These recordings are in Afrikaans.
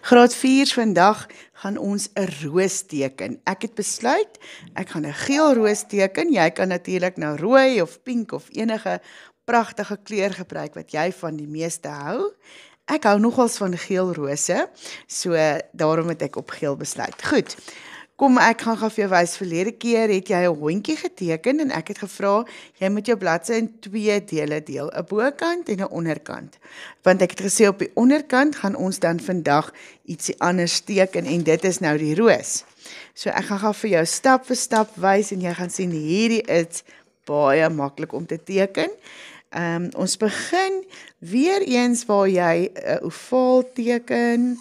Graad 4s vandag gaan ons 'n roos teken. Ek het besluit ek gaan 'n geel roos teken. Jy kan natuurlik nou rooi of pink of enige pragtige kleur gebruik wat jy van die meeste hou. Ek hou nogals van geel rose. So daarom het ek op geel besluit. Goed. Kom ek gaan gou vir jou wys. Verlede keer het jy 'n hondjie geteken en ek het gevra jy moet jou bladsy in twee dele deel, 'n bokant en 'n onderkant. Want ek het gesê op die onderkant gaan ons dan vandag ietsie anders teken en dit is nou die roos. So ek gaan gou vir jou stap vir stap wys en jy gaan sien hierdie is baie maklik om te teken. Ehm um, ons begin weer eens waar jy 'n uh, ovaal teken.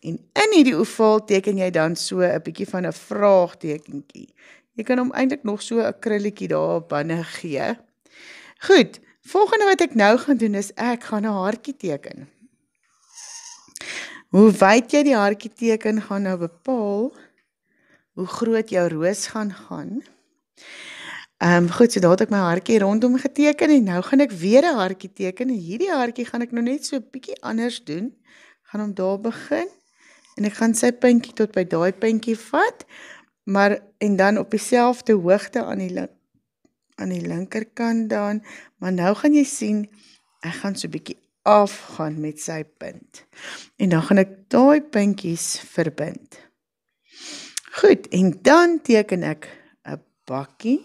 En in hierdie oval teken jy dan so 'n bietjie van 'n vraagtekentjie. Jy kan hom eintlik nog so 'n krulletjie daar binne gee. Goed, volgende wat ek nou gaan doen is ek gaan 'n hartjie teken. Hoe wyd jy die hartjie teken gaan nou bepaal hoe groot jou roos gaan gaan. Ehm um, goed, so daar het ek my hartjie rondom geteken en nou gaan ek weer 'n hartjie teken en hierdie hartjie gaan ek nou net so 'n bietjie anders doen. Gaan hom daar begin en ek gaan sy puntjie tot by daai puntjie vat maar en dan op dieselfde hoogte aan die link, aan die linkerkant dan maar nou gaan jy sien ek gaan so bietjie afgaan met sy punt en dan gaan ek daai puntjies verbind goed en dan teken ek 'n bakkie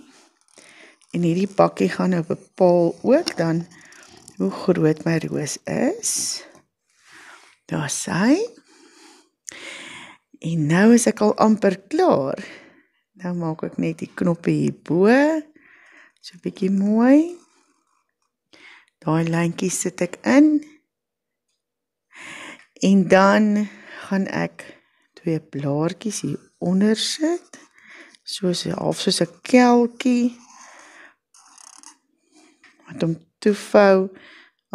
en hierdie bakkie gaan nou bepaal ook dan hoe groot my roos is daar sien En nou is ek al amper klaar. Nou maak ek net die knoppie hier bo so 'n bietjie mooi. Daai lyntjies sit ek in. En dan gaan ek twee blaartjies hier onder sit. Soos half soos 'n kelkie. Wat om toe vou.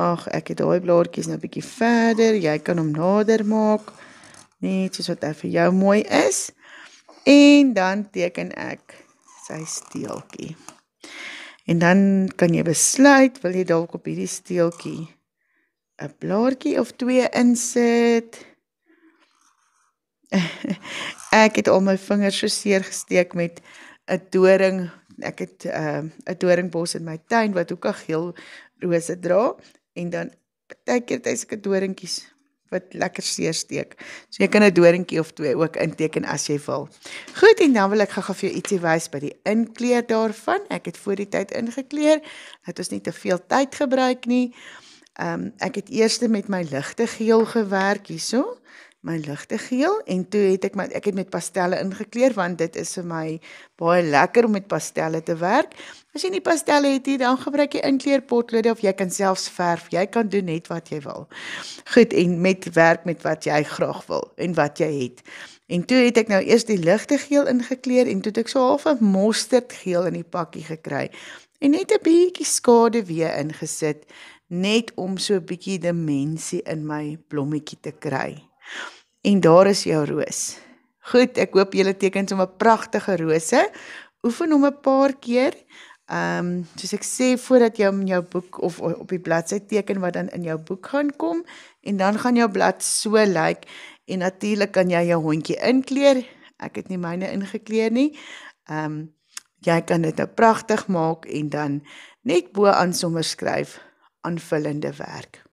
Ag, ek het daai blaartjies nou 'n bietjie verder. Jy kan hom nader maak net soos wat hy vir jou mooi is. En dan teken ek sy steeltjie. En dan kan jy besluit wil jy dalk op hierdie steeltjie 'n blaartjie of twee insit. ek het al my vingers so seer gesteek met 'n doring. Ek het ehm, 'n uh, 'n doringbos in my tuin wat ook al geel rose dra en dan partykeer het hy seker doringkies wat lekker seer steek. So jy kan 'n doringkie of twee ook inteken as jy wil. Goed en dan wil ek gou-gou vir jou ietsie wys by die inkleer daarvan. Ek het voor die tyd ingekleer. Dat ons nie te veel tyd gebruik nie. Ehm um, ek het eers met my ligte geel gewerk hierso my ligte geel en toe het ek met ek het met pastelle ingekleur want dit is vir my baie lekker om met pastelle te werk. As jy nie pastelle het nie, dan gebruik jy inkleurpotlode of jy kan selfs verf. Jy kan doen net wat jy wil. Goed en met werk met wat jy graag wil en wat jy het. En toe het ek nou eers die ligte geel ingekleur en toe het ek so half 'n mosterdgeel in die pakkie gekry en net 'n bietjie skade weer ingesit net om so 'n bietjie dimensie in my blommetjie te kry. En daar is jou roos. Goed, ek hoop julle teken sommer pragtige rose. Oefen hom 'n paar keer. Ehm, um, soos ek sê voordat jy in jou boek of op die bladsy teken wat dan in jou boek gaan kom en dan gaan jou blad so lyk like, en natuurlik kan jy jou hondjie inkleur. Ek het nie myne ingekleur nie. Ehm um, jy kan dit nou pragtig maak en dan net bo aan sommer skryf aanvullende werk.